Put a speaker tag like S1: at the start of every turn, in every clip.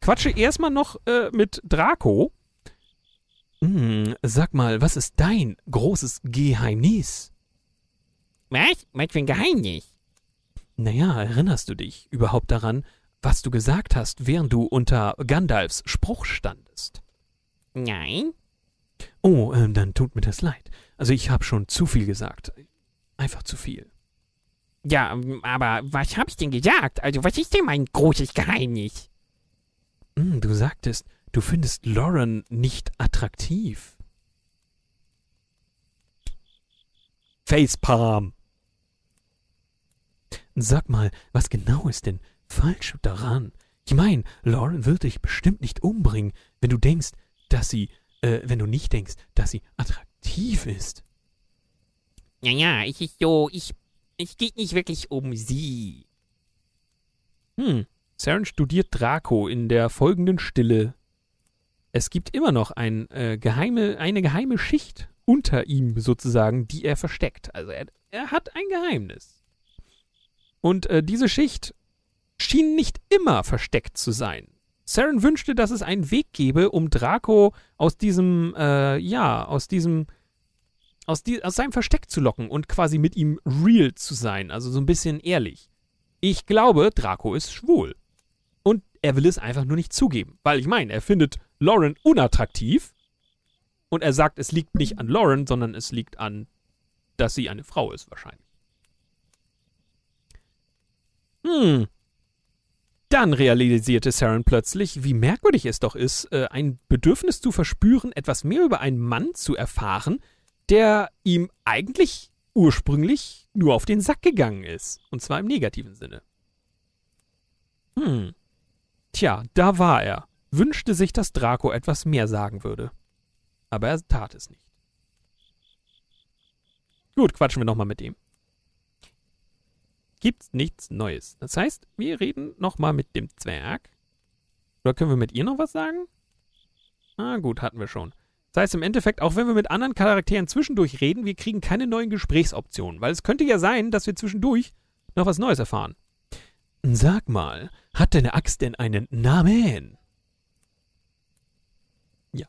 S1: Quatsche erstmal noch äh, mit Draco. Hm, sag mal, was ist dein großes Geheimnis? Was? Was für ein Geheimnis? Naja, erinnerst du dich überhaupt daran, was du gesagt hast, während du unter Gandalfs Spruch standest? Nein. Oh, äh, dann tut mir das leid. Also ich habe schon zu viel gesagt. Einfach zu viel. Ja, aber was habe ich denn gesagt? Also was ist denn mein großes Geheimnis? Hm, du sagtest, du findest Lauren nicht attraktiv. Facepalm. Sag mal, was genau ist denn falsch daran? Ich meine, Lauren wird dich bestimmt nicht umbringen, wenn du denkst, dass sie, äh, wenn du nicht denkst, dass sie attraktiv ist.
S2: Ja, ja, ich, ich, jo, ich,
S1: ich geht nicht wirklich um sie. Hm, Saren studiert Draco in der folgenden Stille. Es gibt immer noch ein, äh, geheime, eine geheime Schicht unter ihm sozusagen, die er versteckt. Also er, er hat ein Geheimnis. Und äh, diese Schicht schien nicht immer versteckt zu sein. Saren wünschte, dass es einen Weg gäbe, um Draco aus diesem, äh, ja, aus diesem, aus, die, aus seinem Versteck zu locken und quasi mit ihm real zu sein, also so ein bisschen ehrlich. Ich glaube, Draco ist schwul er will es einfach nur nicht zugeben. Weil ich meine, er findet Lauren unattraktiv und er sagt, es liegt nicht an Lauren, sondern es liegt an, dass sie eine Frau ist wahrscheinlich. Hm. Dann realisierte Saren plötzlich, wie merkwürdig es doch ist, äh, ein Bedürfnis zu verspüren, etwas mehr über einen Mann zu erfahren, der ihm eigentlich ursprünglich nur auf den Sack gegangen ist. Und zwar im negativen Sinne. Hm. Tja, da war er, wünschte sich, dass Draco etwas mehr sagen würde. Aber er tat es nicht. Gut, quatschen wir nochmal mit ihm. Gibt's nichts Neues. Das heißt, wir reden nochmal mit dem Zwerg. Oder können wir mit ihr noch was sagen? Ah, gut, hatten wir schon. Das heißt im Endeffekt, auch wenn wir mit anderen Charakteren zwischendurch reden, wir kriegen keine neuen Gesprächsoptionen, weil es könnte ja sein, dass wir zwischendurch noch was Neues erfahren. Sag mal, hat deine Axt denn einen Namen? Ja,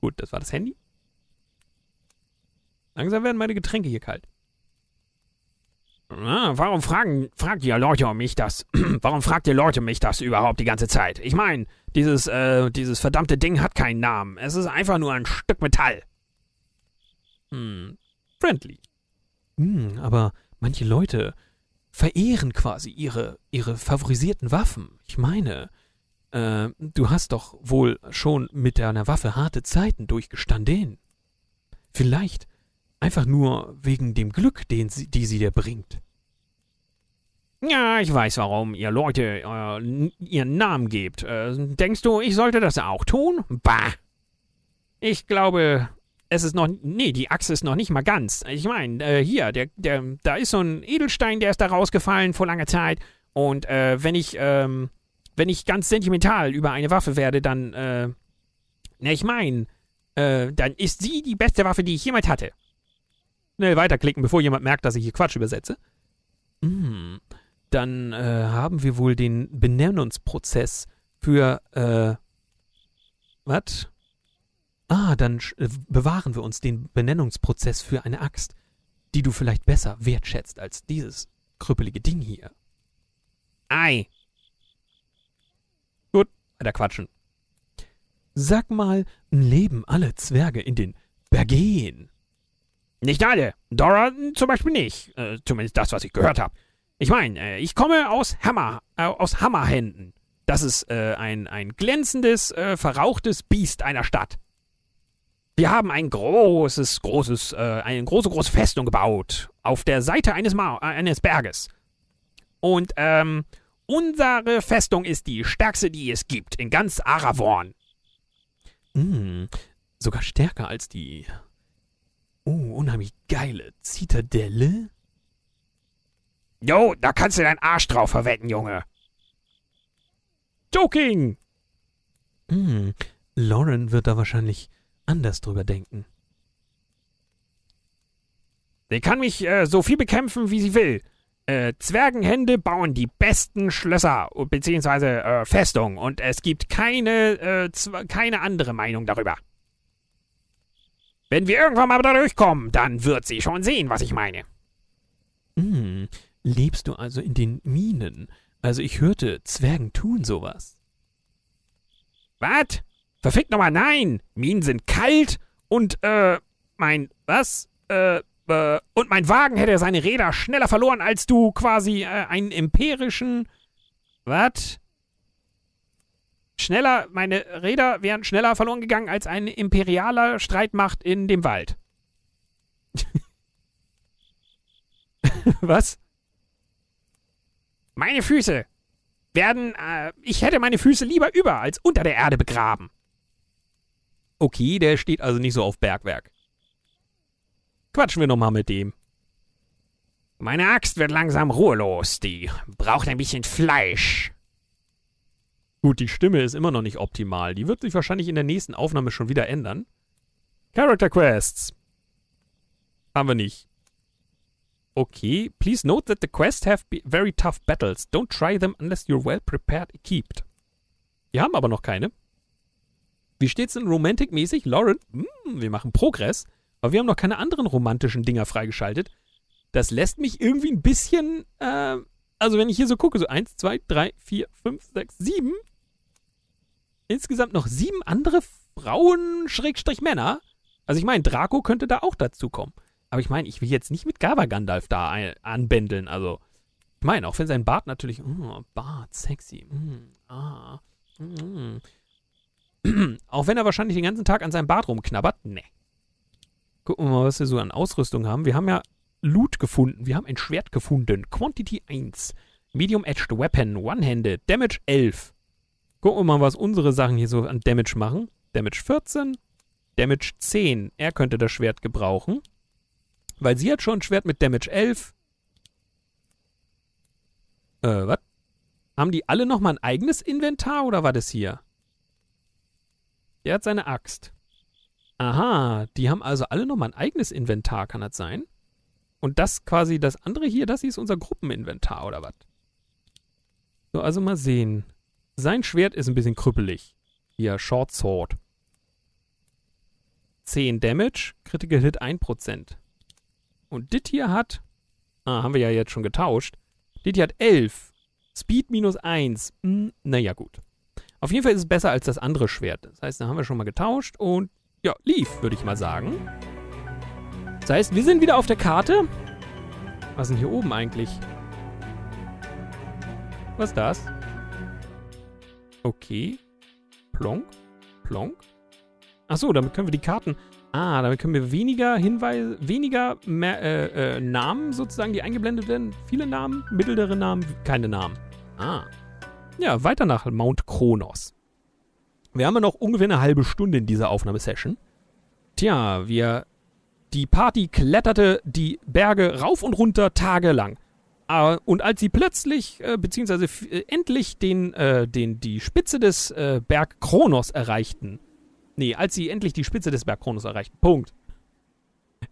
S1: gut, das war das Handy. Langsam werden meine Getränke hier kalt. Na, ah, warum fragen, fragt ihr Leute mich das? warum fragt ihr Leute mich das überhaupt die ganze Zeit? Ich meine, dieses, äh, dieses verdammte Ding hat keinen Namen. Es ist einfach nur ein Stück Metall. Hm, friendly. Hm, aber manche Leute verehren quasi ihre, ihre favorisierten Waffen. Ich meine, äh, du hast doch wohl schon mit deiner Waffe harte Zeiten durchgestanden. Vielleicht einfach nur wegen dem Glück, den sie, die sie dir bringt. Ja, ich weiß, warum ihr Leute äh, ihren Namen gebt. Äh, denkst du, ich sollte das auch tun? Bah! Ich glaube, es ist noch, nee, die Achse ist noch nicht mal ganz. Ich meine, äh, hier, der, der, da ist so ein Edelstein, der ist da rausgefallen vor langer Zeit. Und äh, wenn ich, ähm, wenn ich ganz sentimental über eine Waffe werde, dann, äh, na, ich meine, äh, dann ist sie die beste Waffe, die ich jemals hatte. Schnell weiterklicken, bevor jemand merkt, dass ich hier Quatsch übersetze. Hm, dann äh, haben wir wohl den Benennungsprozess für, äh, was? Ah, dann äh, bewahren wir uns den Benennungsprozess für eine Axt, die du vielleicht besser wertschätzt als dieses krüppelige Ding hier. Ei. Gut, weiter quatschen. Sag mal, leben alle Zwerge in den Bergen? Nicht alle. Dora zum Beispiel nicht. Äh, zumindest das, was ich gehört habe. Ich meine, äh, ich komme aus Hammer, äh, aus Hammerhänden. Das ist äh, ein, ein glänzendes, äh, verrauchtes Biest einer Stadt. Wir haben ein großes, großes, äh, eine große, große Festung gebaut. Auf der Seite eines, Ma äh, eines Berges. Und, ähm, unsere Festung ist die stärkste, die es gibt in ganz Aravorn. Mm, sogar stärker als die. Oh, uh, unheimlich geile Zitadelle. Jo, da kannst du deinen Arsch drauf verwetten, Junge. Joking! Hm, Lauren wird da wahrscheinlich anders drüber denken. Sie kann mich äh, so viel bekämpfen, wie sie will. Äh, Zwergenhände bauen die besten Schlösser bzw. Äh, äh Festungen und es gibt keine, äh, keine andere Meinung darüber. Wenn wir irgendwann mal da durchkommen, dann wird sie schon sehen, was ich meine. Hm, lebst du also in den Minen? Also ich hörte, Zwergen tun sowas. Was? Verfickt nochmal, nein! Minen sind kalt und, äh, mein, was? Äh, äh, und mein Wagen hätte seine Räder schneller verloren, als du quasi äh, einen imperischen. Was? Schneller, meine Räder wären schneller verloren gegangen als ein imperialer Streitmacht in dem Wald. was? Meine Füße werden. Äh, ich hätte meine Füße lieber über als unter der Erde begraben. Okay, der steht also nicht so auf Bergwerk. Quatschen wir nochmal mit dem. Meine Axt wird langsam ruhelos. Die braucht ein bisschen Fleisch. Gut, die Stimme ist immer noch nicht optimal. Die wird sich wahrscheinlich in der nächsten Aufnahme schon wieder ändern. Character Quests. Haben wir nicht. Okay, please note that the quests have very tough battles. Don't try them unless you're well prepared equipped. Wir haben aber noch keine. Wie steht's denn romantikmäßig? Lauren, mh, mm, wir machen Progress, aber wir haben noch keine anderen romantischen Dinger freigeschaltet. Das lässt mich irgendwie ein bisschen, äh, also wenn ich hier so gucke, so 1, 2, 3, 4, 5, 6, 7. Insgesamt noch sieben andere Frauen, Schrägstrich Männer. Also ich meine, Draco könnte da auch dazu kommen. Aber ich meine, ich will jetzt nicht mit Gaba Gandalf da anbändeln. Also, ich meine, auch wenn sein Bart natürlich, mm, Bart, sexy, mm, ah, mm, mm. Auch wenn er wahrscheinlich den ganzen Tag an seinem Bad rumknabbert. ne. Gucken wir mal, was wir so an Ausrüstung haben. Wir haben ja Loot gefunden. Wir haben ein Schwert gefunden. Quantity 1. Medium Edged Weapon. One-Handed. Damage 11. Gucken wir mal, was unsere Sachen hier so an Damage machen. Damage 14. Damage 10. Er könnte das Schwert gebrauchen. Weil sie hat schon ein Schwert mit Damage 11. Äh, was? Haben die alle nochmal ein eigenes Inventar oder war das hier? Der hat seine Axt. Aha, die haben also alle nochmal ein eigenes Inventar, kann das sein? Und das quasi, das andere hier, das hier ist unser Gruppeninventar, oder was? So, also mal sehen. Sein Schwert ist ein bisschen krüppelig. Hier, Short Sword. 10 Damage, Critical Hit 1%. Und dit hier hat, ah, haben wir ja jetzt schon getauscht, dit hier hat 11, Speed minus 1. Hm, naja, gut. Auf jeden Fall ist es besser als das andere Schwert. Das heißt, da haben wir schon mal getauscht und ja, lief, würde ich mal sagen. Das heißt, wir sind wieder auf der Karte. Was ist denn hier oben eigentlich? Was ist das? Okay. Plonk. Plonk. Achso, damit können wir die Karten... Ah, damit können wir weniger Hinweise, weniger mehr, äh, äh, Namen sozusagen, die eingeblendet werden. Viele Namen, mittlere Namen, keine Namen. Ah, ja, weiter nach Mount Kronos. Wir haben ja noch ungefähr eine halbe Stunde in dieser Aufnahmesession. Tja, wir. Die Party kletterte die Berge rauf und runter tagelang. Ah, und als sie plötzlich, äh, beziehungsweise äh, endlich den, äh, den, die Spitze des Berg Kronos erreichten. Nee, als sie endlich die Spitze des Berg Kronos erreichten. Punkt.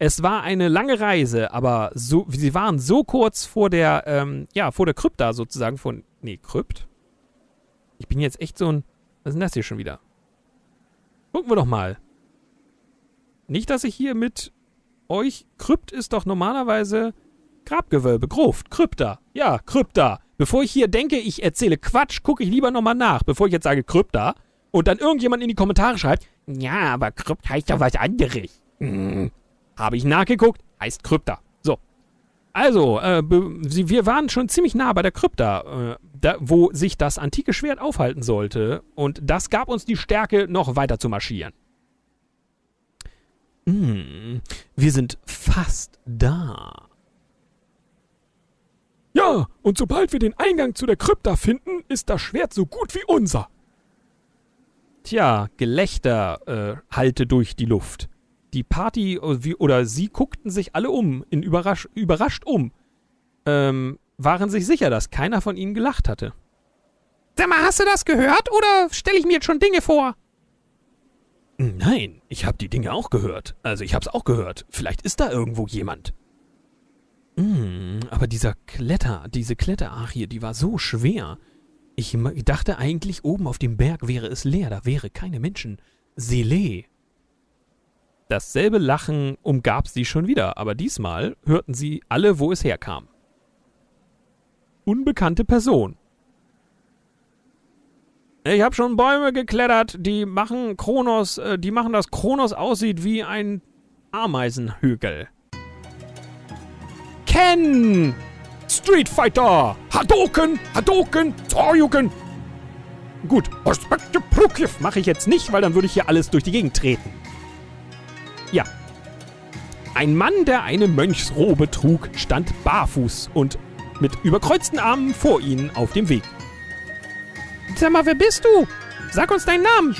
S1: Es war eine lange Reise, aber so, sie waren so kurz vor der, ähm, ja, vor der Krypta sozusagen von. Nee, Krypt? Ich bin jetzt echt so ein... Was ist denn das hier schon wieder? Gucken wir doch mal. Nicht, dass ich hier mit euch... Krypt ist doch normalerweise Grabgewölbe, Gruft, Krypta. Ja, Krypta. Bevor ich hier denke, ich erzähle Quatsch, gucke ich lieber nochmal nach, bevor ich jetzt sage Krypta und dann irgendjemand in die Kommentare schreibt, ja, aber Krypt heißt ja was anderes. Hm. Habe ich nachgeguckt, heißt Krypta. Also, äh, wir waren schon ziemlich nah bei der Krypta, äh, da, wo sich das antike Schwert aufhalten sollte. Und das gab uns die Stärke, noch weiter zu marschieren. Hm, wir sind fast da. Ja, und sobald wir den Eingang zu der Krypta finden, ist das Schwert so gut wie unser. Tja, Gelächter äh, halte durch die Luft die Party oder sie guckten sich alle um, in überrasch, überrascht um, ähm, waren sich sicher, dass keiner von ihnen gelacht hatte.
S2: Sag mal, hast du das gehört oder stelle ich mir jetzt schon Dinge vor?
S1: Nein, ich habe die Dinge auch gehört. Also ich habe es auch gehört. Vielleicht ist da irgendwo jemand. Hm, aber dieser Kletter, diese Kletterach hier, die war so schwer. Ich dachte eigentlich, oben auf dem Berg wäre es leer, da wäre keine Menschen. Sele. Dasselbe Lachen umgab sie schon wieder, aber diesmal hörten sie alle, wo es herkam. Unbekannte Person. Ich habe schon Bäume geklettert, die machen Kronos, äh, die machen, dass Kronos aussieht wie ein Ameisenhügel.
S2: Ken!
S1: Street Fighter! Hadoken! Hadoken! Zoryuken! Gut, mache ich jetzt nicht, weil dann würde ich hier alles durch die Gegend treten. Ja. Ein Mann, der eine Mönchsrobe trug, stand barfuß und mit überkreuzten Armen vor ihnen auf dem Weg. Sag mal, wer bist du? Sag uns deinen Namen.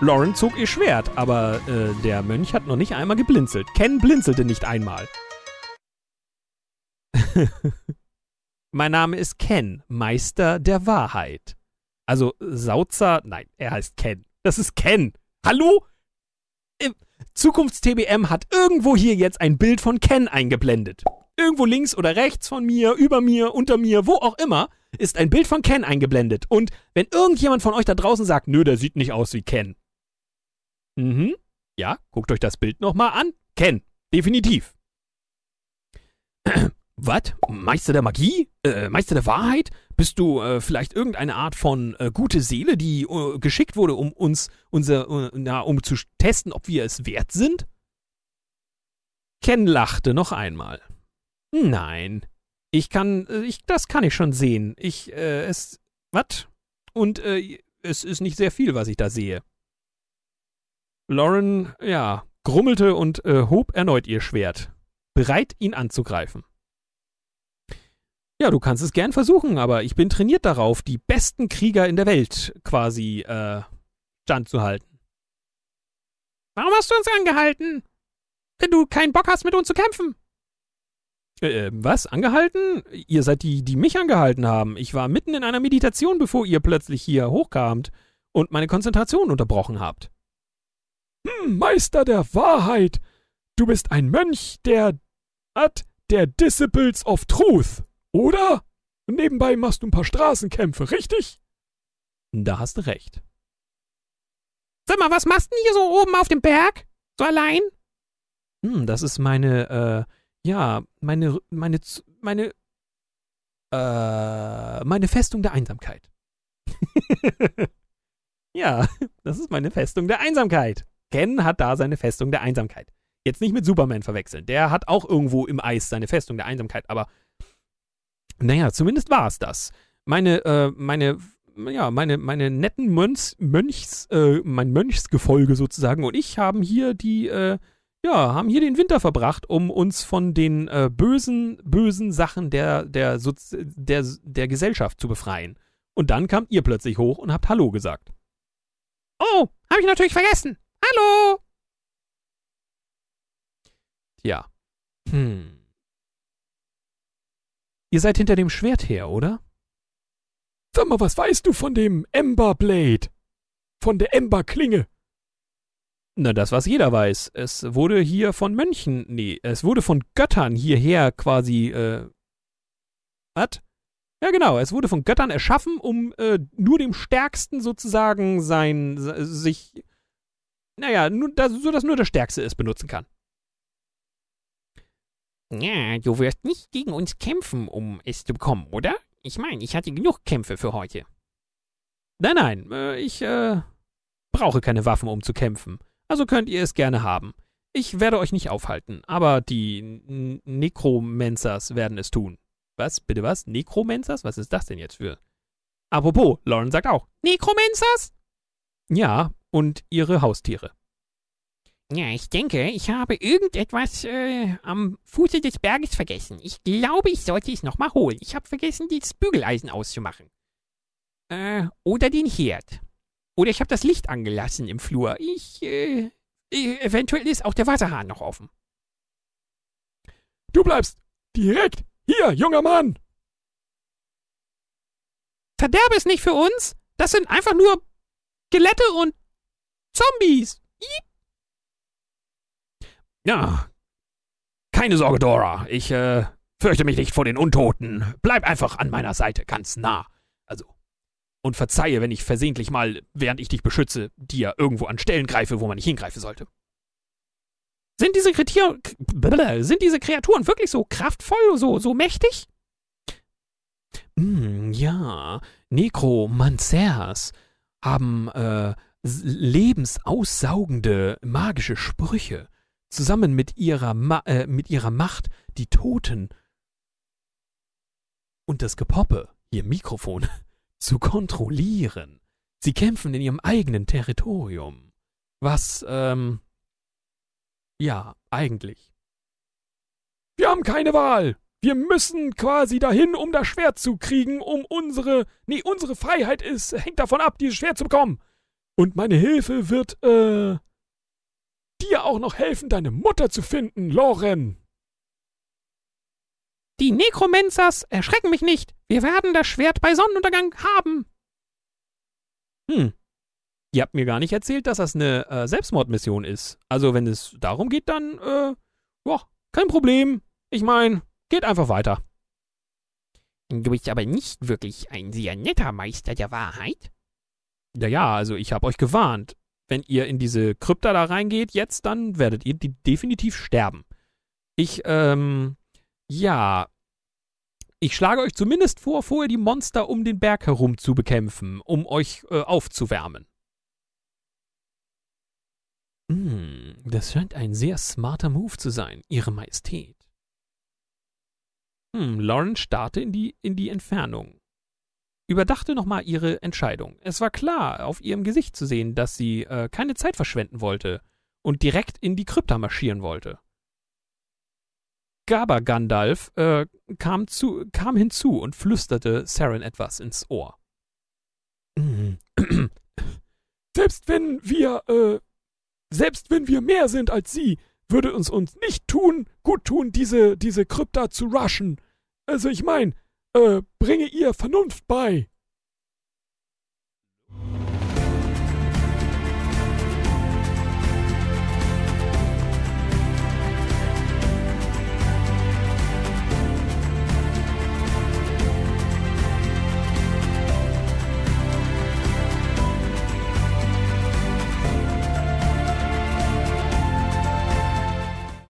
S1: Lauren zog ihr Schwert, aber äh, der Mönch hat noch nicht einmal geblinzelt. Ken blinzelte nicht einmal. mein Name ist Ken, Meister der Wahrheit. Also Sauzer, nein, er heißt Ken. Das ist Ken. Hallo? Zukunftstbm hat irgendwo hier jetzt ein Bild von Ken eingeblendet. Irgendwo links oder rechts von mir, über mir, unter mir, wo auch immer, ist ein Bild von Ken eingeblendet. Und wenn irgendjemand von euch da draußen sagt, nö, der sieht nicht aus wie Ken. Mhm. Ja, guckt euch das Bild nochmal an. Ken. Definitiv. Was? Meister der Magie? Äh, Meister der Wahrheit? Bist du äh, vielleicht irgendeine Art von äh, gute Seele, die uh, geschickt wurde, um uns, unser, uh, na, um zu testen, ob wir es wert sind? Ken lachte noch einmal. Nein, ich kann, äh, ich, das kann ich schon sehen. Ich, äh, es, was? Und, äh, es ist nicht sehr viel, was ich da sehe. Lauren, ja, grummelte und äh, hob erneut ihr Schwert, bereit, ihn anzugreifen. Ja, du kannst es gern versuchen, aber ich bin trainiert darauf, die besten Krieger in der Welt quasi äh, standzuhalten.
S2: Warum hast du uns angehalten? Wenn du keinen Bock hast, mit uns zu kämpfen. Äh, äh was?
S1: Angehalten? Ihr seid die, die mich angehalten haben. Ich war mitten in einer Meditation, bevor ihr plötzlich hier hochkamt und meine Konzentration unterbrochen habt. Hm, Meister der Wahrheit! Du bist ein Mönch der. Ad der Disciples of
S2: Truth! Oder? Und nebenbei machst du ein paar Straßenkämpfe, richtig?
S1: Da hast du recht.
S2: Sag mal, was machst du denn hier so oben auf dem Berg? So allein?
S1: Hm, das ist meine, äh, ja, meine, meine, meine, äh, meine Festung der Einsamkeit. ja, das ist meine Festung der Einsamkeit. Ken hat da seine Festung der Einsamkeit. Jetzt nicht mit Superman verwechseln. Der hat auch irgendwo im Eis seine Festung der Einsamkeit, aber naja, zumindest war es das. Meine, äh, meine, ja, meine, meine netten Mönchs, Mönchs äh, mein Mönchsgefolge sozusagen und ich haben hier die, äh, ja, haben hier den Winter verbracht, um uns von den äh, bösen, bösen Sachen der, der, der, der Gesellschaft zu befreien. Und dann kamt ihr plötzlich hoch und habt Hallo gesagt.
S2: Oh, hab ich natürlich vergessen. Hallo!
S1: Tja. Hm. Ihr seid hinter dem Schwert her, oder? Sag mal, was weißt du von dem Ember Blade? Von der Ember Klinge? Na, das, was jeder weiß. Es wurde hier von Mönchen, nee, es wurde von Göttern hierher quasi, äh, was? Ja, genau, es wurde von Göttern erschaffen, um äh, nur dem Stärksten sozusagen sein, sich, naja, nur, dass, sodass nur der Stärkste es benutzen kann.
S2: Ja, du wirst
S1: nicht gegen uns kämpfen, um es zu bekommen, oder? Ich meine, ich hatte genug Kämpfe für heute. Nein, nein, äh, ich äh, brauche keine Waffen, um zu kämpfen. Also könnt ihr es gerne haben. Ich werde euch nicht aufhalten, aber die Necromancers werden es tun. Was? Bitte was? Necromancers? Was ist das denn jetzt für? Apropos, Lauren sagt auch,
S2: Necromancers?
S1: Ja, und ihre Haustiere.
S2: Ja, ich denke, ich habe irgendetwas äh, am Fuße des Berges vergessen. Ich glaube, ich sollte
S1: es nochmal holen. Ich habe vergessen, das Bügeleisen auszumachen. Äh, oder den Herd. Oder ich habe das Licht angelassen im Flur.
S2: Ich, äh,
S1: äh eventuell ist auch
S2: der Wasserhahn noch offen. Du bleibst direkt hier, junger Mann! Verderbe es nicht für uns. Das sind einfach nur Skelette und Zombies. Ip.
S1: Ja. Keine Sorge, Dora. Ich äh, fürchte mich nicht vor den Untoten. Bleib einfach an meiner Seite, ganz nah. Also. Und verzeihe, wenn ich versehentlich mal, während ich dich beschütze, dir irgendwo an Stellen greife, wo man nicht hingreifen sollte.
S2: Sind diese, sind diese Kreaturen wirklich so kraftvoll, so, so mächtig?
S1: Hm, ja, Nekromanzers haben äh, lebensaussaugende magische Sprüche zusammen mit ihrer, Ma äh, mit ihrer Macht die Toten und das Gepoppe, ihr Mikrofon, zu kontrollieren. Sie kämpfen in ihrem eigenen Territorium. Was, ähm, ja, eigentlich. Wir haben keine Wahl. Wir müssen quasi dahin, um das Schwert zu kriegen, um unsere, nee, unsere Freiheit ist, hängt davon ab, dieses Schwert zu bekommen. Und meine Hilfe wird, äh, dir auch noch
S2: helfen, deine Mutter zu finden, Loren. Die Nekromanzers erschrecken mich nicht. Wir werden das Schwert bei Sonnenuntergang haben.
S1: Hm. Ihr habt mir gar nicht erzählt, dass das eine äh, Selbstmordmission ist. Also, wenn es darum geht, dann, äh, ja, kein Problem. Ich mein, geht einfach weiter. Du bist aber nicht wirklich ein sehr netter Meister der Wahrheit. Ja, ja, also ich hab euch gewarnt wenn ihr in diese Krypta da reingeht jetzt, dann werdet ihr definitiv sterben. Ich, ähm, ja. Ich schlage euch zumindest vor, vorher die Monster um den Berg herum zu bekämpfen, um euch äh, aufzuwärmen. Hm, das scheint ein sehr smarter Move zu sein, Ihre Majestät. Hm, Lauren starrte in die, in die Entfernung überdachte nochmal ihre Entscheidung. Es war klar auf ihrem Gesicht zu sehen, dass sie äh, keine Zeit verschwenden wollte und direkt in die Krypta marschieren wollte. Gaba Gandalf äh, kam, zu, kam hinzu und flüsterte Saren etwas ins Ohr. Mhm. Selbst wenn wir, äh, selbst wenn wir mehr sind als sie, würde uns uns nicht tun, gut tun, diese, diese Krypta zu rushen. Also ich meine, äh, bringe ihr Vernunft bei.